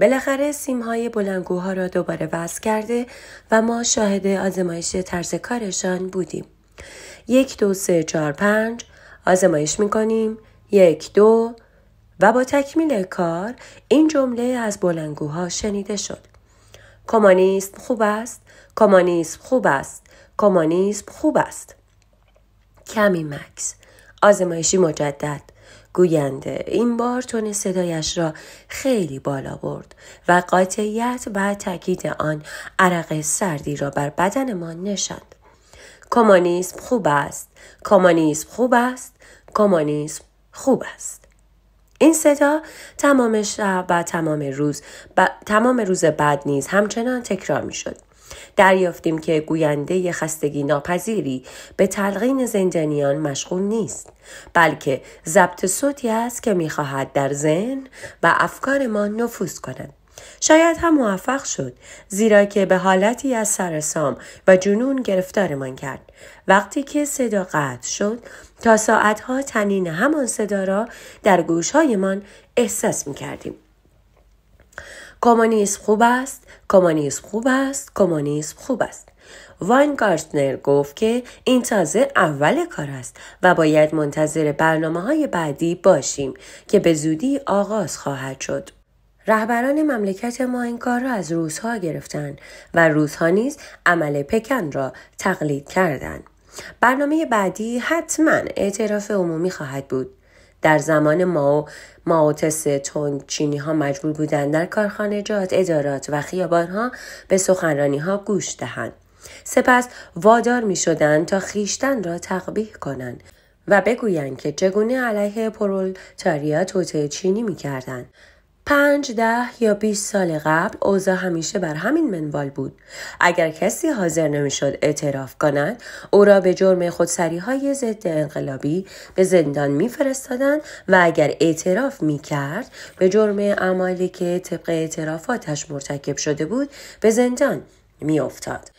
بالاخره سیمهای بلنگوها را دوباره وصل کرده و ما شاهد آزمایش طرز کارشان بودیم. یک دو سه چهار پنج آزمایش میکنیم یک دو و با تکمیل کار این جمله از بلنگوها شنیده شد. کمونیسم خوب است، کمونیسم خوب است، کمونیسم خوب است. کمی مکس، آزمایشی مجدد، گوینده این بار تون صدایش را خیلی بالا برد و قاطعیت و تاکید آن عرق سردی را بر بدن ما نشند کمونیسم خوب است کمونیسم خوب است کمونیسم خوب است این صدا تمام شب و تمام روز ب... تمام روز بعد نیز همچنان تکرار می شد. دریافتیم که گوینده خستگی ناپذیری به تلقین زندانیان مشغول نیست بلکه ضبط صوتی است که میخواهد در ذهن و افکارمان نفوذ کند شاید هم موفق شد زیرا که به حالتی از سرسام و جنون گرفتارمان کرد وقتی که صدا قطع شد تا ساعتها تنین همان صدا را در گوشهایمان احساس میکردیم. کمونیسم خوب است کمونیسم خوب است کمونیسم خوب است واین گارتنر گفت که این تازه اول کار است و باید منتظر برنامه های بعدی باشیم که به زودی آغاز خواهد شد. رهبران مملکت ما این کار را از روزها گرفتند و روزها نیز عمل پکن را تقلید کردند. برنامه بعدی حتما اعتراف عمومی خواهد بود در زمان ماو ماوتسه تونگ چینی ها مجبور بودند در کارخانجات ادارات و خیابانها به سخنرانی ها گوش دهند سپس وادار می شدن تا خیشتن را تقبیح کنند و بگویند که چگونه علیه پرولتاریا توطعه چینی می کردن. پنج ده یا 20 سال قبل اوضاع همیشه بر همین منوال بود اگر کسی حاضر نمیشد اعتراف کند او را به جرم خودسری های ضد انقلابی به زندان میفرستادند و اگر اعتراف میکرد به جرم اعمالی که طبق اعترافاتش مرتکب شده بود به زندان میافتاد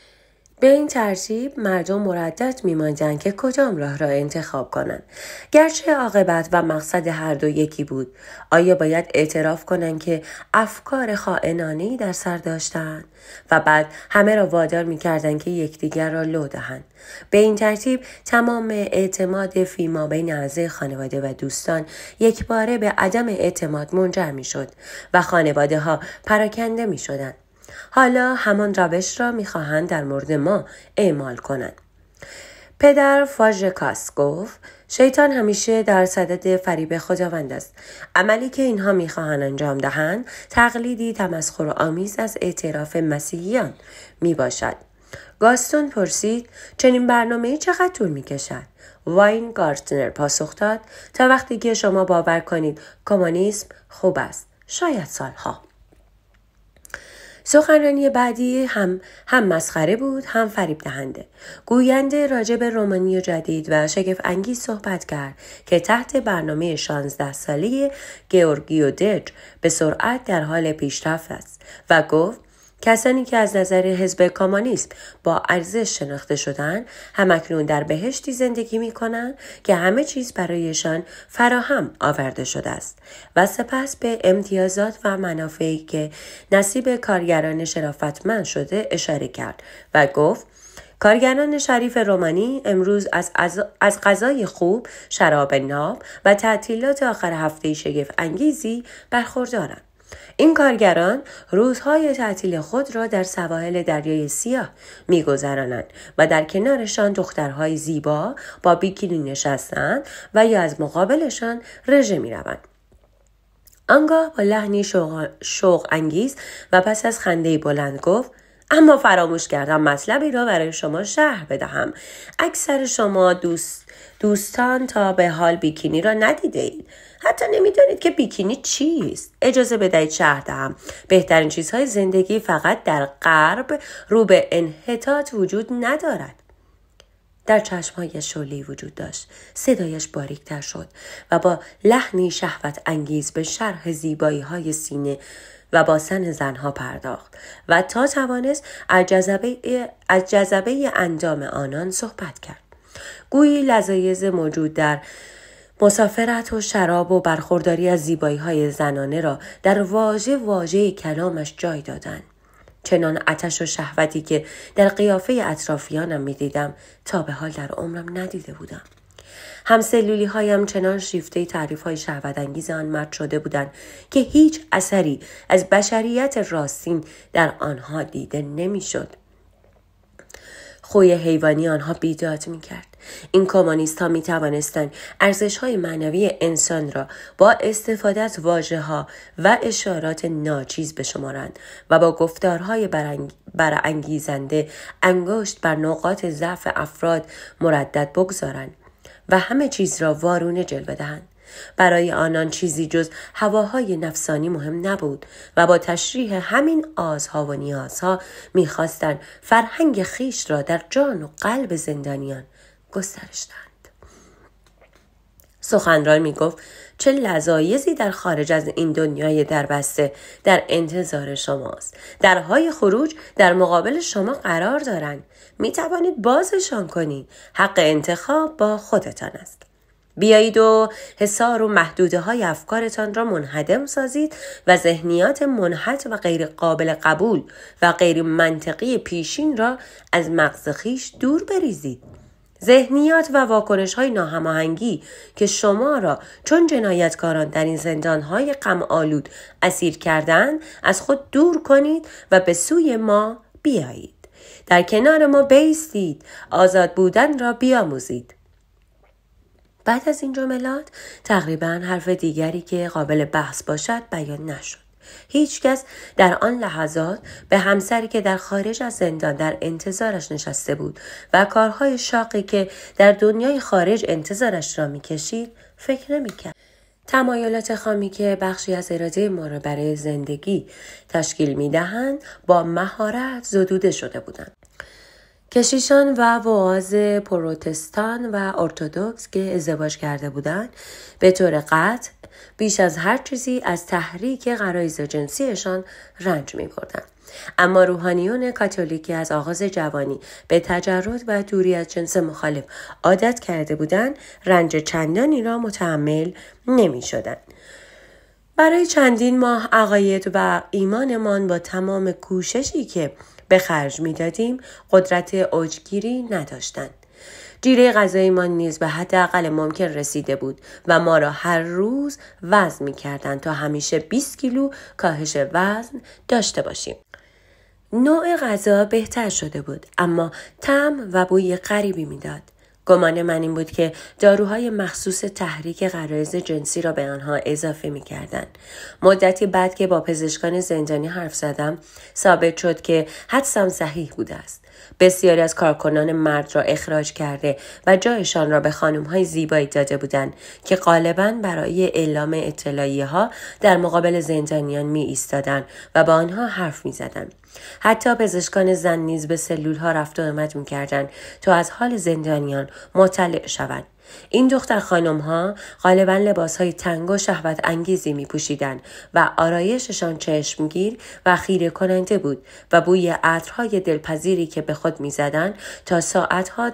به این ترتیب مردم مردد میماندند که کدام راه را انتخاب کنند گرچه عاقبت و مقصد هر دو یکی بود آیا باید اعتراف کنند که افکار خائنانه در سر داشتند و بعد همه را وادار میکردند که یکدیگر را لو دهند به این ترتیب تمام اعتماد فیما بین اعضای خانواده و دوستان یک باره به عدم اعتماد منجر میشد و خانواده ها پراکنده می حالا همان روش را میخواهند در مورد ما اعمال کنند پدر فاژکاس گفت شیطان همیشه در صدد فریب خداوند است عملی که اینها میخواهند انجام دهند تقلیدی تمسخر آمیز از اعتراف مسیحیان میباشد گاستون پرسید چنین برنامه چقدر طول می کشد؟ واین گارتنر پاسخ داد تا وقتی که شما باور کنید کمونیسم خوب است شاید سالها سخنرانی بعدی هم هم مسخره بود هم فریب دهنده گوینده راجب به رومانی جدید و شگفت انگیز صحبت کرد که تحت برنامه 16 ساله گیورگیو دج به سرعت در حال پیشرفت است و گفت کسانی که از نظر حزب کامانیست با ارزش شناخته شدن همکنون در بهشتی زندگی می که همه چیز برایشان فراهم آورده شده است و سپس به امتیازات و منافعی که نصیب کارگران شرافتمند شده اشاره کرد و گفت کارگران شریف رومانی امروز از, از, از غذای خوب، شراب ناب و تعطیلات آخر هفته شگفت انگیزی برخوردارند. این کارگران روزهای تعطیل خود را در سواحل دریای سیاه میگذرانند و در کنارشان دخترهای زیبا با بیکینی نشستند و یا از مقابلشان رژه میروند آنگاه با لحنی شوق, انگیز و پس از خنده بلند گفت اما فراموش کردم مطلبی را برای شما شهر بدهم اکثر شما دوست دوستان تا به حال بیکینی را ندیده حتی نمیدانید که بیکینی چیست اجازه بدهید شهر دهم بهترین چیزهای زندگی فقط در غرب رو به انحطاط وجود ندارد در چشمهای شلی وجود داشت صدایش باریکتر شد و با لحنی شهوت انگیز به شرح زیبایی های سینه و با سن زنها پرداخت و تا توانست از جذبه, از جذبه اندام آنان صحبت کرد گویی لذایز موجود در مسافرت و شراب و برخورداری از زیبایی های زنانه را در واژه واژه کلامش جای دادند. چنان اتش و شهوتی که در قیافه اطرافیانم میدیدم تا به حال در عمرم ندیده بودم. همسلولی هایم چنان شیفته تعریف های شهوت آن مرد شده بودند که هیچ اثری از بشریت راستین در آنها دیده نمیشد. خوی حیوانی آنها بیداد می کرد. این کمونیست ها می توانستند ارزش های معنوی انسان را با استفاده از واژه ها و اشارات ناچیز بشمارند و با گفتارهای برانگیزنده انگشت بر نقاط ضعف افراد مردد بگذارند و همه چیز را وارونه جلوه دهند. برای آنان چیزی جز هواهای نفسانی مهم نبود و با تشریح همین آزها و نیازها میخواستند فرهنگ خیش را در جان و قلب زندانیان گسترش دهند سخنران می گفت چه لذایزی در خارج از این دنیای دربسته در انتظار شماست درهای خروج در مقابل شما قرار دارند می توانید بازشان کنید حق انتخاب با خودتان است بیایید و حصار و محدوده های افکارتان را منهدم سازید و ذهنیات منحت و غیر قابل قبول و غیر منطقی پیشین را از مغز خیش دور بریزید. ذهنیات و واکنش های ناهماهنگی که شما را چون جنایتکاران در این زندان های غم آلود اسیر کردن از خود دور کنید و به سوی ما بیایید. در کنار ما بیستید. آزاد بودن را بیاموزید. بعد از این جملات تقریبا حرف دیگری که قابل بحث باشد بیان نشد. هیچکس در آن لحظات به همسری که در خارج از زندان در انتظارش نشسته بود و کارهای شاقی که در دنیای خارج انتظارش را میکشید فکر نمیکرد تمایلات خامی که بخشی از اراده ما را برای زندگی تشکیل میدهند با مهارت زدوده شده بودند کشیشان و وعاز پروتستان و ارتودکس که ازدواج کرده بودند به طور قطع بیش از هر چیزی از تحریک غرایز جنسیشان رنج می بردن. اما روحانیون کاتولیکی از آغاز جوانی به تجرد و دوری از جنس مخالف عادت کرده بودند رنج چندانی را متحمل نمی شدن. برای چندین ماه عقاید و ایمانمان با تمام کوششی که به خرج دادیم قدرت اوجگیری نداشتند جیره غذایمان نیز به حداقل ممکن رسیده بود و ما را هر روز وزن می کردن تا همیشه 20 کیلو کاهش وزن داشته باشیم. نوع غذا بهتر شده بود اما تم و بوی غریبی میداد گمان من این بود که داروهای مخصوص تحریک قرارز جنسی را به آنها اضافه می کردن. مدتی بعد که با پزشکان زندانی حرف زدم ثابت شد که حدسم صحیح بوده است. بسیاری از کارکنان مرد را اخراج کرده و جایشان را به خانمهای زیبایی داده بودند که غالبا برای اعلام اطلاعیه ها در مقابل زندانیان می ایستادند و با آنها حرف می زدن. حتی پزشکان زن نیز به سلول ها رفت و آمد می کردن تا از حال زندانیان مطلع شوند. این دختر خانم ها غالبا لباس های تنگ و شهوت انگیزی می پوشیدن و آرایششان چشمگیر و خیره کننده بود و بوی عطرهای دلپذیری که به خود می زدن تا ساعتها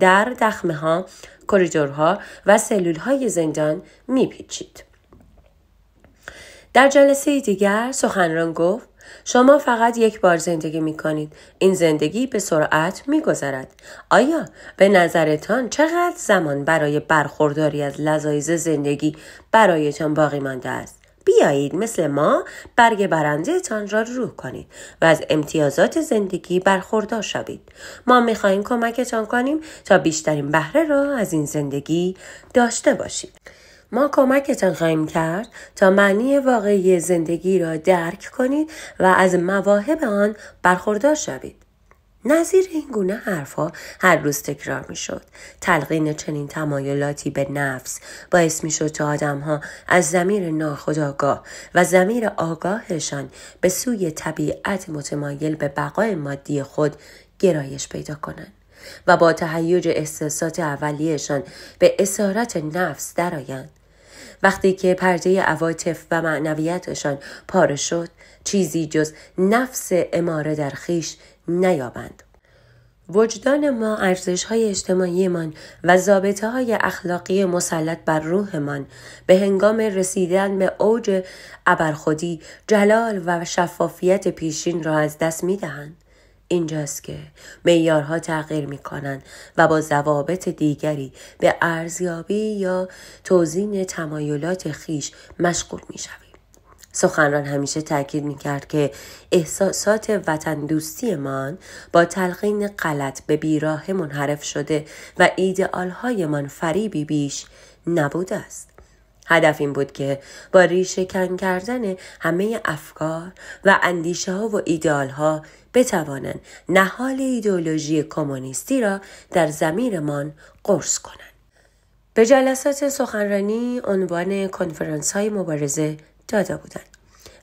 در دخمه ها کریدورها و سلول های زندان می پیچید. در جلسه دیگر سخنران گفت شما فقط یک بار زندگی می کنید. این زندگی به سرعت می آیا به نظرتان چقدر زمان برای برخورداری از لذایز زندگی برایتان باقی مانده است؟ بیایید مثل ما برگ تان را روح کنید و از امتیازات زندگی برخوردار شوید ما خواهیم کمکتان کنیم تا بیشترین بهره را از این زندگی داشته باشید ما کمکتان خواهیم کرد تا معنی واقعی زندگی را درک کنید و از مواهب آن برخوردار شوید. نظیر این گونه حرفها هر روز تکرار میشد تلقین چنین تمایلاتی به نفس باعث شد تا آدمها از زمیر ناخداگاه و زمیر آگاهشان به سوی طبیعت متمایل به بقای مادی خود گرایش پیدا کنند و با تهیج احساسات اولیهشان به اسارت نفس درآیند وقتی که پرده عواطف و معنویتشان پاره شد چیزی جز نفس اماره در خیش نیابند وجدان ما ارزش های اجتماعیمان و ضابطه های اخلاقی مسلط بر روحمان به هنگام رسیدن به اوج ابرخودی جلال و شفافیت پیشین را از دست می دهند. اینجاست که میارها تغییر می و با ضوابط دیگری به ارزیابی یا توزین تمایلات خیش مشغول می شویم. سخنران همیشه تاکید می کرد که احساسات وطن دوستی با تلقین غلط به بیراه منحرف شده و ایدئال های من فریبی بیش نبوده است. هدف این بود که با ریشه کن کردن همه افکار و اندیشه ها و ایدئال ها بتوانند نهال ایدئولوژی کمونیستی را در زمیرمان قرص کنند. به جلسات سخنرانی عنوان کنفرانس های مبارزه داده بودند.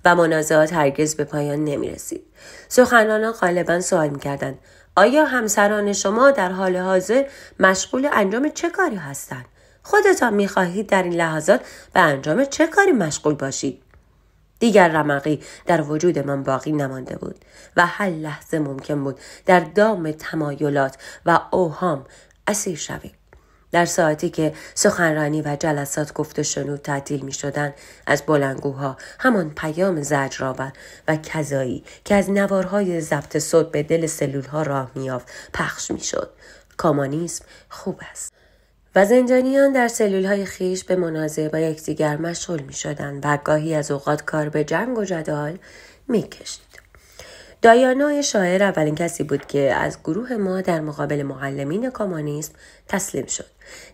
و منازعات هرگز به پایان نمی رسید. سخنرانان غالبا سوال می کردن. آیا همسران شما در حال حاضر مشغول انجام چه کاری هستند؟ خودتان می خواهید در این لحظات به انجام چه کاری مشغول باشید؟ دیگر رمقی در وجود من باقی نمانده بود و هر لحظه ممکن بود در دام تمایلات و اوهام اسیر شویم در ساعتی که سخنرانی و جلسات گفت و شنود تعطیل می شدن از بلنگوها همان پیام زجرآور و کذایی که از نوارهای ضبط صد به دل سلولها راه میافت پخش می شد. کامانیسم خوب است. و زندانیان در سلول های خیش به منازعه با یکدیگر مشغول می شدن و گاهی از اوقات کار به جنگ و جدال می کشید. دایانا شاعر اولین کسی بود که از گروه ما در مقابل معلمین کمونیسم تسلیم شد.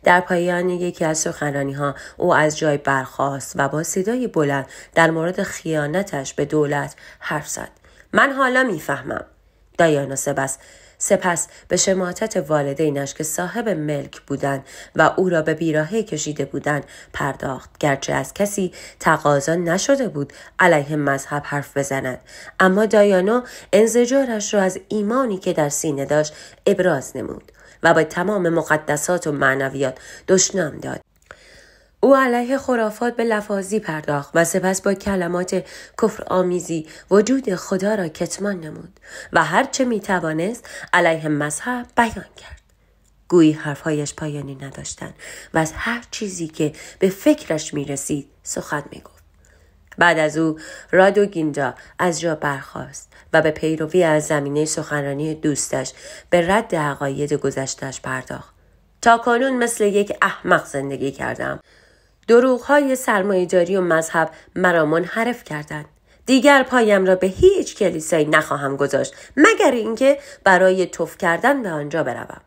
در پایان یکی از سخنرانی ها او از جای برخاست و با صدای بلند در مورد خیانتش به دولت حرف زد. من حالا میفهمم. دایانا سبس سپس به شماتت والدینش که صاحب ملک بودند و او را به بیراهه کشیده بودند پرداخت گرچه از کسی تقاضا نشده بود علیه مذهب حرف بزند اما دایانو انزجارش را از ایمانی که در سینه داشت ابراز نمود و با تمام مقدسات و معنویات دشنام داد او علیه خرافات به لفاظی پرداخت و سپس با کلمات کفر آمیزی وجود خدا را کتمان نمود و هرچه می توانست علیه مذهب بیان کرد. گویی حرفهایش پایانی نداشتند و از هر چیزی که به فکرش می رسید سخن می گفت. بعد از او رادو گیندا از جا برخاست و به پیروی از زمینه سخنرانی دوستش به رد عقاید گذشتش پرداخت. تا کانون مثل یک احمق زندگی کردم دروغهای سرمایهداری و مذهب مرا منحرف کردند دیگر پایم را به هیچ کلیسایی نخواهم گذاشت مگر اینکه برای توف کردن به آنجا بروم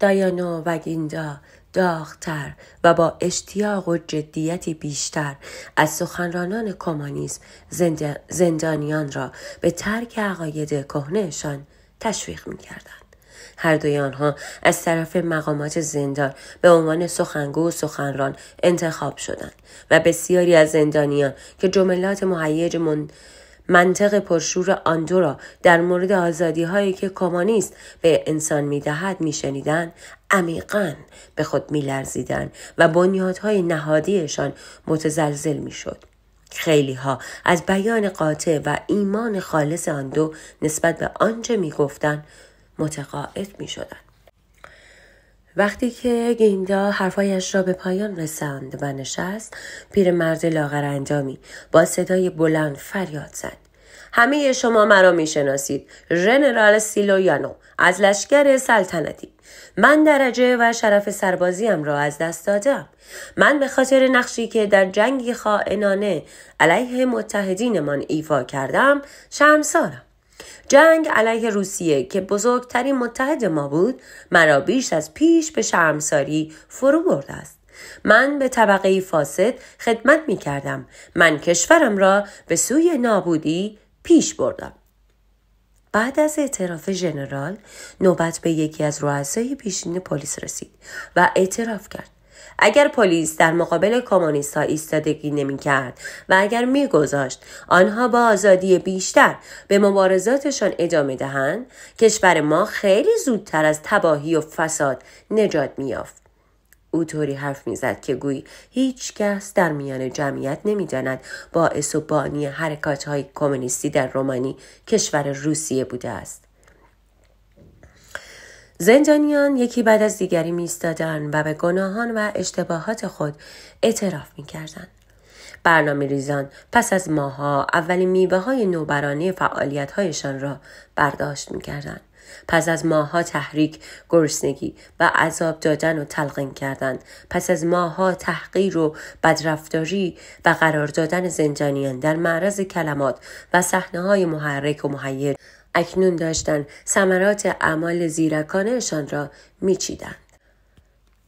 دایانو و گیندا داغتر و با اشتیاق و جدیتی بیشتر از سخنرانان کمونیسم زندانیان را به ترک عقاید کهنهشان تشویق میکردند هر دوی آنها از طرف مقامات زندان به عنوان سخنگو و سخنران انتخاب شدند و بسیاری از زندانیان که جملات مهیج من منطق پرشور آن دو را در مورد آزادی هایی که کمونیست به انسان میدهد میشنیدند عمیقا به خود میلرزیدند و بنیادهای نهادیشان متزلزل میشد خیلی ها از بیان قاطع و ایمان خالص آن دو نسبت به آنچه میگفتند متقاعد می شدن. وقتی که گیندا حرفایش را به پایان رساند و نشست پیرمرد لاغر اندامی با صدای بلند فریاد زد همه شما مرا میشناسید ژنرال سیلویانو از لشکر سلطنتی من درجه و شرف سربازیم را از دست دادم من به خاطر نقشی که در جنگی خائنانه علیه متحدینمان ایفا کردم شرمسارم جنگ علیه روسیه که بزرگترین متحد ما بود مرا بیش از پیش به شرمساری فرو برده است من به طبقه فاسد خدمت می کردم. من کشورم را به سوی نابودی پیش بردم. بعد از اعتراف ژنرال نوبت به یکی از رؤسای پیشین پلیس رسید و اعتراف کرد اگر پلیس در مقابل کمونیست ها ایستادگی نمی کرد و اگر می گذاشت آنها با آزادی بیشتر به مبارزاتشان ادامه دهند کشور ما خیلی زودتر از تباهی و فساد نجات می او طوری حرف میزد که گویی هیچ کس در میان جمعیت نمیداند باعث و بانی حرکات های کمونیستی در رومانی کشور روسیه بوده است. زندانیان یکی بعد از دیگری میستادن و به گناهان و اشتباهات خود اعتراف میکردند برنامه ریزان پس از ماها اولین میوه های نوبرانه فعالیت هایشان را برداشت میکردند پس از ماها تحریک گرسنگی و عذاب دادن و تلقین کردند. پس از ماها تحقیر و بدرفتاری و قرار دادن زندانیان در معرض کلمات و صحنه های محرک و محیر اکنون داشتند ثمرات اعمال زیرکانهشان را میچیدند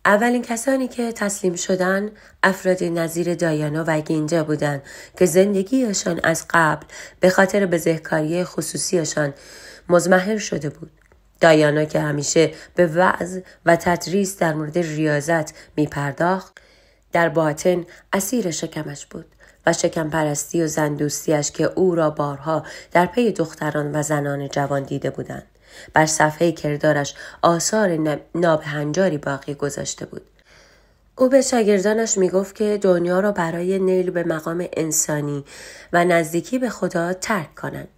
اولین کسانی که تسلیم شدن افراد نظیر دایانا و گینجا بودند که زندگیشان از قبل به خاطر بزهکاری خصوصیشان مزمهر شده بود دایانا که همیشه به وعظ و تدریس در مورد ریاضت می پرداخت در باطن اسیر شکمش بود و شکم پرستی و زندوستیش که او را بارها در پی دختران و زنان جوان دیده بودند. بر صفحه کردارش آثار نابهنجاری باقی گذاشته بود. او به شاگردانش میگفت که دنیا را برای نیل به مقام انسانی و نزدیکی به خدا ترک کنند.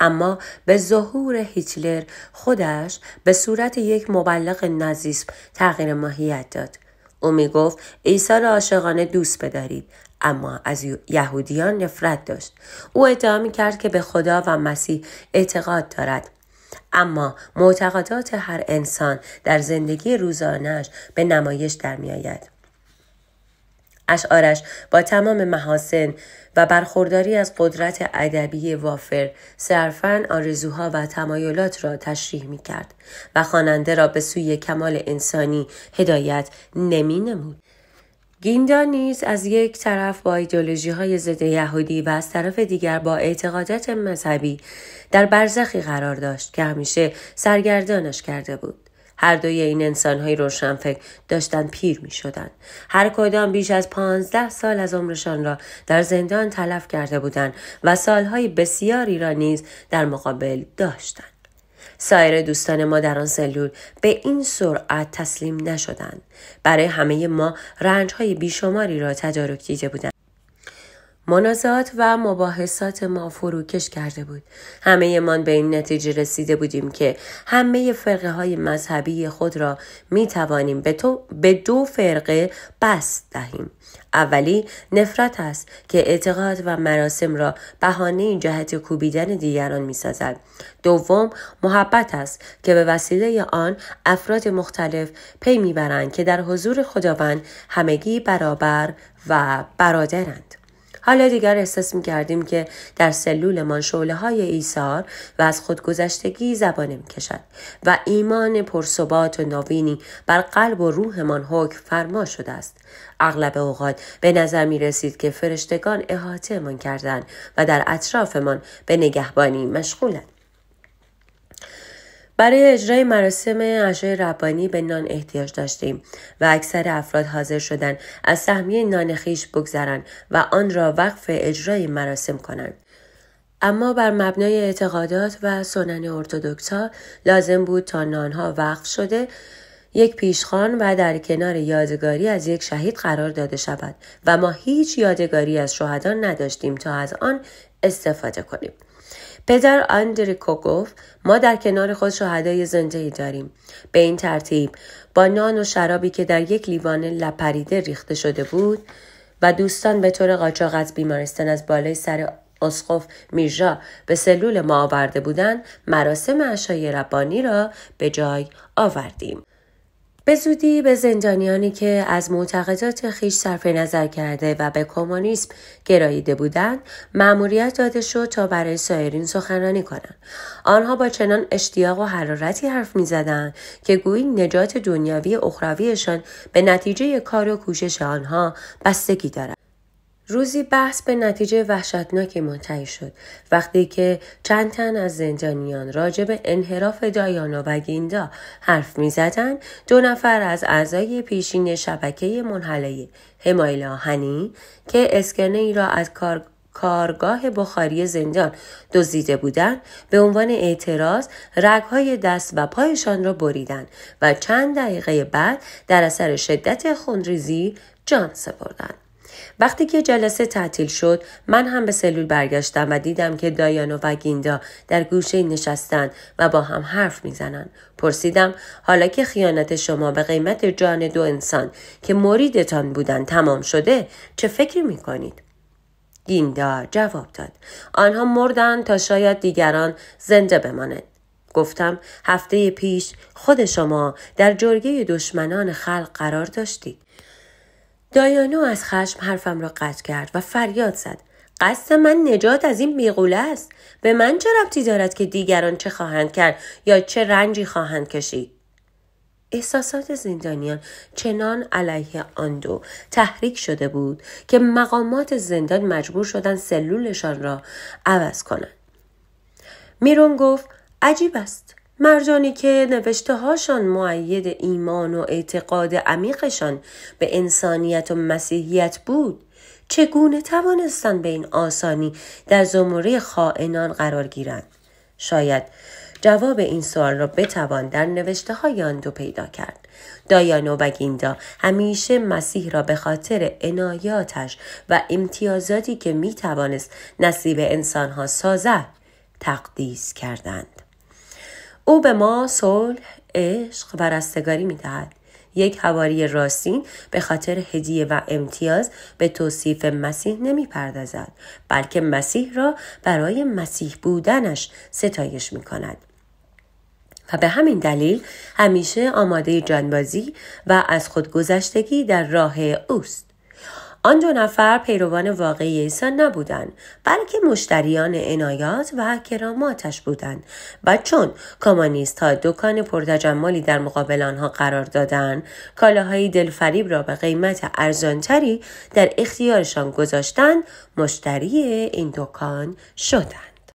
اما به ظهور هیتلر خودش به صورت یک مبلغ نزیسم تغییر ماهیت داد. او می گفت ایسا را عاشقانه دوست بدارید اما از یهودیان نفرت داشت او ادعا می کرد که به خدا و مسیح اعتقاد دارد اما معتقدات هر انسان در زندگی روزانش به نمایش در می آید. اشعارش با تمام محاسن و برخورداری از قدرت ادبی وافر صرفا آرزوها و تمایلات را تشریح می کرد و خواننده را به سوی کمال انسانی هدایت نمی نمود. گیندانیز نیز از یک طرف با ایدولوژی های ضد یهودی و از طرف دیگر با اعتقادات مذهبی در برزخی قرار داشت که همیشه سرگردانش کرده بود. هر دوی این انسانهای روشنفکر داشتن پیر می شدن. هر کدام بیش از پانزده سال از عمرشان را در زندان تلف کرده بودند و سالهای بسیاری را نیز در مقابل داشتند. سایر دوستان ما در آن سلول به این سرعت تسلیم نشدند برای همه ما رنج های بیشماری را تدارک دیده بودند منازعات و مباحثات ما فروکش کرده بود همه من به این نتیجه رسیده بودیم که همه فرقه های مذهبی خود را می توانیم به, به دو فرقه بست دهیم اولی نفرت است که اعتقاد و مراسم را بهانه جهت کوبیدن دیگران می سازد. دوم محبت است که به وسیله آن افراد مختلف پی میبرند که در حضور خداوند همگی برابر و برادرند. حالا دیگر احساس می کردیم که در سلولمان شعله های ایثار و از خودگذشتگی زبانه می کشد و ایمان پرثبات و نوینی بر قلب و روحمان حکم فرما شده است اغلب اوقات به نظر می رسید که فرشتگان احاطه من کردن و در اطرافمان به نگهبانی مشغولند برای اجرای مراسم عشای ربانی به نان احتیاج داشتیم و اکثر افراد حاضر شدن از سهمیه نان خیش بگذرند و آن را وقف اجرای مراسم کنند اما بر مبنای اعتقادات و سنن ارتودکسها لازم بود تا نانها وقف شده یک پیشخان و در کنار یادگاری از یک شهید قرار داده شود و ما هیچ یادگاری از شهدان نداشتیم تا از آن استفاده کنیم پدر آندریکو گفت ما در کنار خود شهدای زنده ای داریم به این ترتیب با نان و شرابی که در یک لیوان لپریده ریخته شده بود و دوستان به طور قاچاق از بیمارستان از بالای سر اسقف میرژا به سلول ما آورده بودند مراسم عشای ربانی را به جای آوردیم به زودی به زندانیانی که از معتقدات خیش صرف نظر کرده و به کمونیسم گراییده بودند مأموریت داده شد تا برای سایرین سخنرانی کنند آنها با چنان اشتیاق و حرارتی حرف میزدند که گویی نجات دنیاوی اخراویشان به نتیجه کار و کوشش آنها بستگی دارد روزی بحث به نتیجه وحشتناکی منتهی شد وقتی که چند تن از زندانیان راجع به انحراف دایانا و گیندا حرف زدن دو نفر از اعضای پیشین شبکه منحله همایلا هنی که اسکنه ای را از کارگاه بخاری زندان دزدیده بودند به عنوان اعتراض رگهای دست و پایشان را بریدند و چند دقیقه بعد در اثر شدت خونریزی جان سپردند وقتی که جلسه تعطیل شد من هم به سلول برگشتم و دیدم که دایانو و گیندا در گوشه نشستن و با هم حرف میزنند پرسیدم حالا که خیانت شما به قیمت جان دو انسان که مریدتان بودند تمام شده چه فکر میکنید گیندا جواب داد آنها مردند تا شاید دیگران زنده بمانند گفتم هفته پیش خود شما در جرگه دشمنان خلق قرار داشتید دایانو از خشم حرفم را قطع کرد و فریاد زد قصد من نجات از این بیغوله است به من چه ربطی دارد که دیگران چه خواهند کرد یا چه رنجی خواهند کشید احساسات زندانیان چنان علیه آن دو تحریک شده بود که مقامات زندان مجبور شدن سلولشان را عوض کنند میرون گفت عجیب است مرجانی که نوشته هاشان معید ایمان و اعتقاد عمیقشان به انسانیت و مسیحیت بود چگونه توانستند به این آسانی در زمره خائنان قرار گیرند شاید جواب این سوال را بتوان در نوشته های آن دو پیدا کرد. دایانو بگیندا همیشه مسیح را به خاطر عنایاتش و امتیازاتی که می توانست نصیب انسانها سازد تقدیس کردند. او به ما صلح عشق و رستگاری میدهد یک هواری راستین به خاطر هدیه و امتیاز به توصیف مسیح نمیپردازد بلکه مسیح را برای مسیح بودنش ستایش می کند. و به همین دلیل همیشه آماده جانبازی و از خودگذشتگی در راه اوست. آن دو نفر پیروان واقعی عیسی نبودند بلکه مشتریان عنایات و کراماتش بودند و چون کامانیست ها دکان پرتجملی در مقابل آنها قرار دادند کالاهای دلفریب را به قیمت ارزانتری در اختیارشان گذاشتند مشتری این دکان شدند